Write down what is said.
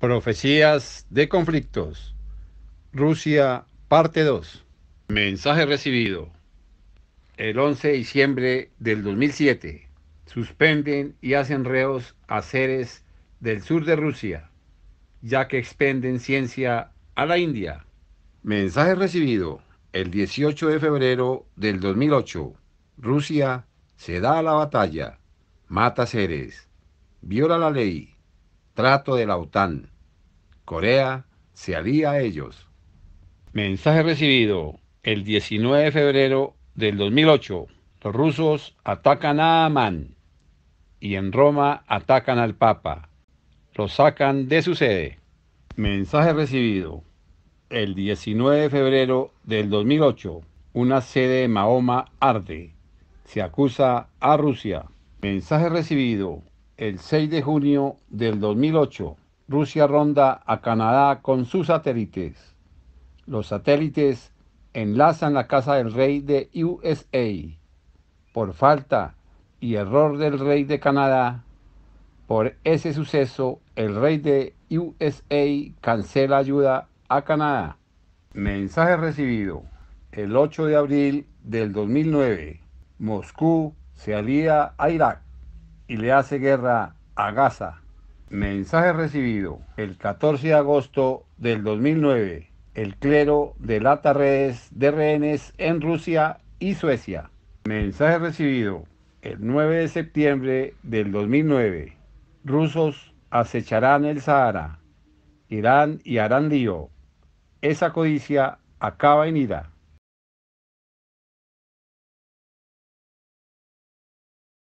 Profecías de conflictos. Rusia, parte 2. Mensaje recibido. El 11 de diciembre del 2007. Suspenden y hacen reos a seres del sur de Rusia, ya que expenden ciencia a la India. Mensaje recibido. El 18 de febrero del 2008. Rusia se da a la batalla. Mata seres. Viola la ley trato de la OTAN. Corea se alía a ellos. Mensaje recibido el 19 de febrero del 2008. Los rusos atacan a Amán y en Roma atacan al Papa. Lo sacan de su sede. Mensaje recibido el 19 de febrero del 2008. Una sede de Mahoma arde. Se acusa a Rusia. Mensaje recibido el 6 de junio del 2008, Rusia ronda a Canadá con sus satélites. Los satélites enlazan la casa del rey de USA. Por falta y error del rey de Canadá, por ese suceso, el rey de USA cancela ayuda a Canadá. Mensaje recibido el 8 de abril del 2009. Moscú se alía a Irak y le hace guerra a Gaza. Mensaje recibido el 14 de agosto del 2009. El clero delata redes de rehenes en Rusia y Suecia. Mensaje recibido el 9 de septiembre del 2009. Rusos acecharán el Sahara. Irán y harán lío. Esa codicia acaba en ira.